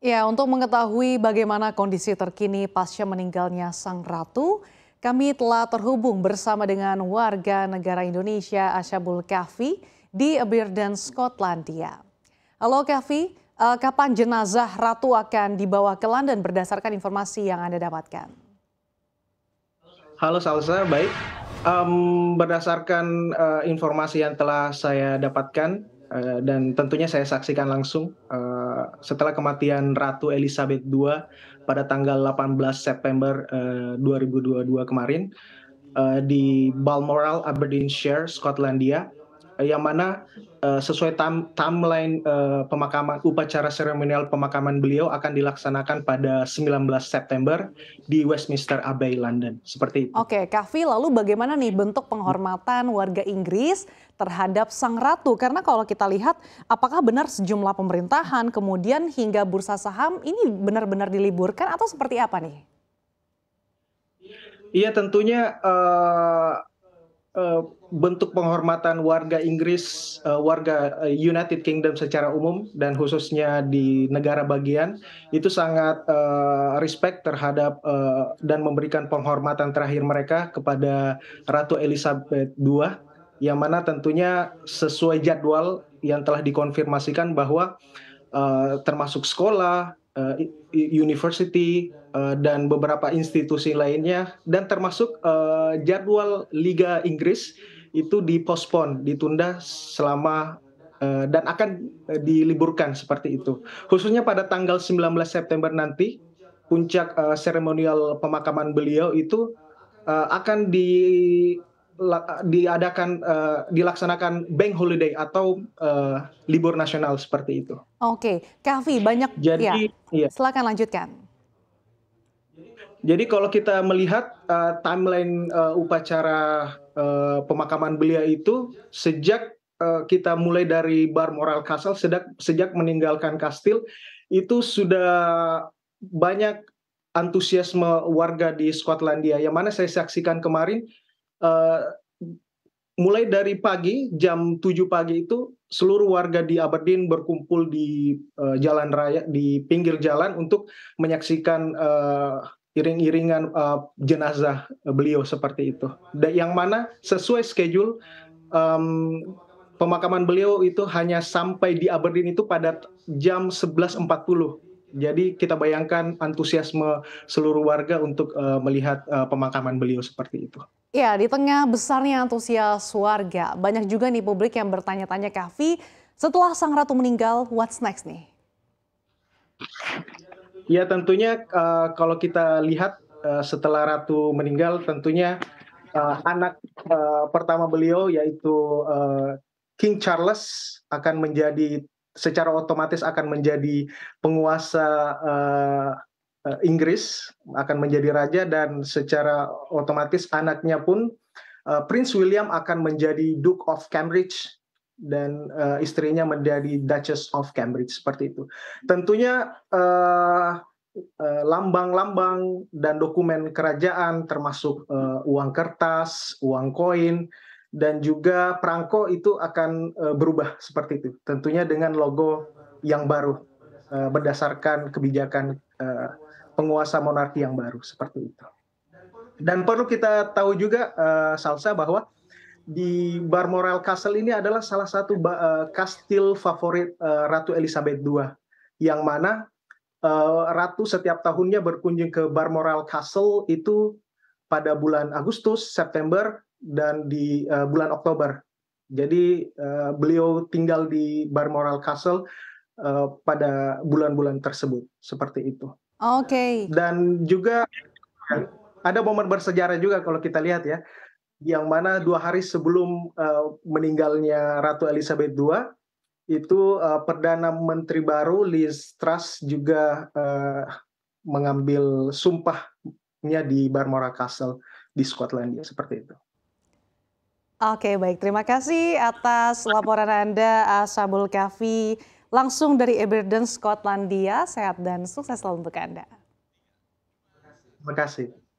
Ya, untuk mengetahui bagaimana kondisi terkini pasca meninggalnya sang ratu, kami telah terhubung bersama dengan warga negara Indonesia Ashabul Kahfi di Aberdeen, Skotlandia. Halo Kahfi, eh, kapan jenazah ratu akan dibawa ke London berdasarkan informasi yang Anda dapatkan? Halo Salsa, baik. Um, berdasarkan uh, informasi yang telah saya dapatkan, Eh, dan tentunya saya saksikan langsung uh, setelah kematian Ratu Elizabeth II pada tanggal 18 September eh, uh, 2022 kemarin uh, di Balmoral, Aberdeenshire, Skotlandia. Eh, yang mana uh, sesuai tam timeline uh, pemakaman upacara seremonial pemakaman beliau akan dilaksanakan pada 19 September di Westminster Abbey London seperti itu. Oke, okay, Kavi, lalu bagaimana nih bentuk penghormatan warga Inggris terhadap sang ratu? Karena kalau kita lihat apakah benar sejumlah pemerintahan kemudian hingga bursa saham ini benar-benar diliburkan atau seperti apa nih? Iya tentunya uh, Eh, bentuk penghormatan warga Inggris, uh, warga eh, United Kingdom secara umum dan khususnya di negara bagian itu sangat uh, respect terhadap uh, dan memberikan penghormatan terakhir mereka kepada Ratu Elizabeth II yang mana tentunya sesuai jadwal yang telah dikonfirmasikan bahwa uh, termasuk sekolah, Eh, university eh, dan beberapa institusi lainnya dan termasuk eh, jadwal Liga Inggris itu dipospon, ditunda selama dan akan diliburkan seperti itu. Khususnya pada tanggal 19 September nanti puncak seremonial pemakaman beliau itu akan di diadakan uh, dilaksanakan bank holiday atau uh, libur nasional seperti itu. Oke, okay. Kavi banyak. Jadi, ya. ya. silakan lanjutkan. Jadi kalau kita melihat uh, timeline uh, upacara uh, pemakaman belia itu sejak uh, kita mulai dari Bar Moral Castle sedak, sejak meninggalkan kastil itu sudah banyak antusiasme warga di Skotlandia yang mana saya saksikan kemarin Eh, mulai dari pagi jam 7 pagi itu seluruh warga di Aberdeen berkumpul di uh, jalan raya di pinggir jalan untuk menyaksikan uh, iring-iringan uh, jenazah beliau seperti itu. Dan yang mana sesuai schedule um, pemakaman beliau itu hanya sampai di Aberdeen itu pada jam 11.40 jadi kita bayangkan antusiasme seluruh warga untuk uh, melihat uh, pemakaman beliau seperti itu. Ya, di tengah besarnya antusias warga, banyak juga nih publik yang bertanya-tanya Kavi, setelah sang ratu meninggal, what's next nih? Ya tentunya uh, kalau kita lihat uh, setelah ratu meninggal, tentunya uh, anak uh, pertama beliau yaitu uh, King Charles akan menjadi secara otomatis akan menjadi penguasa uh, Inggris akan menjadi raja dan secara otomatis anaknya pun uh, Prince William akan menjadi Duke of Cambridge dan uh, istrinya menjadi Duchess of Cambridge seperti itu. Tentunya uh, lambang-lambang dan dokumen kerajaan termasuk uh, uang kertas, uang koin dan juga perangko itu akan uh, berubah seperti itu. Tentunya dengan logo yang baru uh, berdasarkan kebijakan uh, penguasa monarki yang baru seperti itu. Dan perlu kita tahu juga uh, Salsa bahwa di Barmoral Castle ini adalah salah satu uh, kastil favorit uh, Ratu Elizabeth II yang mana uh, ratu setiap tahunnya berkunjung ke Barmoral Castle itu pada bulan Agustus, September dan di uh, bulan Oktober. Jadi uh, beliau tinggal di Barmoral Castle uh, pada bulan-bulan tersebut seperti itu. Oke. Okay. Dan juga ada momen bersejarah juga kalau kita lihat ya, yang mana dua hari sebelum uh, meninggalnya Ratu Elizabeth II itu uh, perdana menteri baru Liz Truss juga uh, mengambil sumpahnya di Balmoral Castle di Skotlandia seperti itu. Oke, baik. Terima kasih atas laporan Anda, Asabul Kafi. Langsung dari Aberdeen, Skotlandia. Sehat dan sukses selalu untuk Anda. Terima kasih.